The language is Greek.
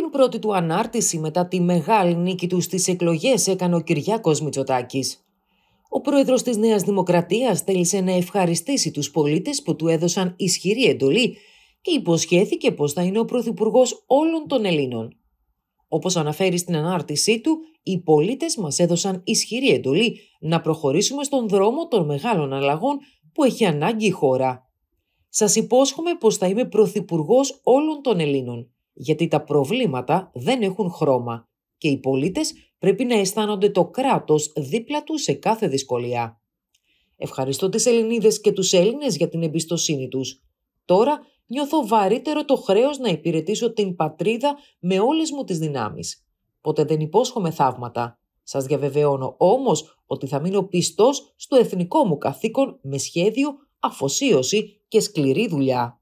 Την πρώτη του ανάρτηση μετά τη μεγάλη νίκη τους στις εκλογές έκανε ο Κυριάκος Μητσοτάκης. Ο πρόεδρος της Νέας Δημοκρατίας θέλησε να ευχαριστήσει τους πολίτες που του έδωσαν ισχυρή εντολή και υποσχέθηκε πως θα είναι ο Πρωθυπουργός όλων των Ελλήνων. Όπως αναφέρει στην ανάρτησή του, οι πολίτες μας έδωσαν ισχυρή εντολή να προχωρήσουμε στον δρόμο των μεγάλων αλλαγών που έχει ανάγκη η χώρα. Σας υπόσχομαι πως θα είμαι Πρωθυπουργός όλων των Ελλήνων γιατί τα προβλήματα δεν έχουν χρώμα και οι πολίτες πρέπει να αισθάνονται το κράτος δίπλα τους σε κάθε δυσκολία. Ευχαριστώ τις Ελληνίδες και τους Έλληνες για την εμπιστοσύνη τους. Τώρα νιώθω βαρύτερο το χρέος να υπηρετήσω την πατρίδα με όλες μου τις δυνάμεις. Ποτέ δεν υπόσχομαι θαύματα. Σας διαβεβαιώνω όμως ότι θα μείνω πιστός στο εθνικό μου καθήκον με σχέδιο, αφοσίωση και σκληρή δουλειά.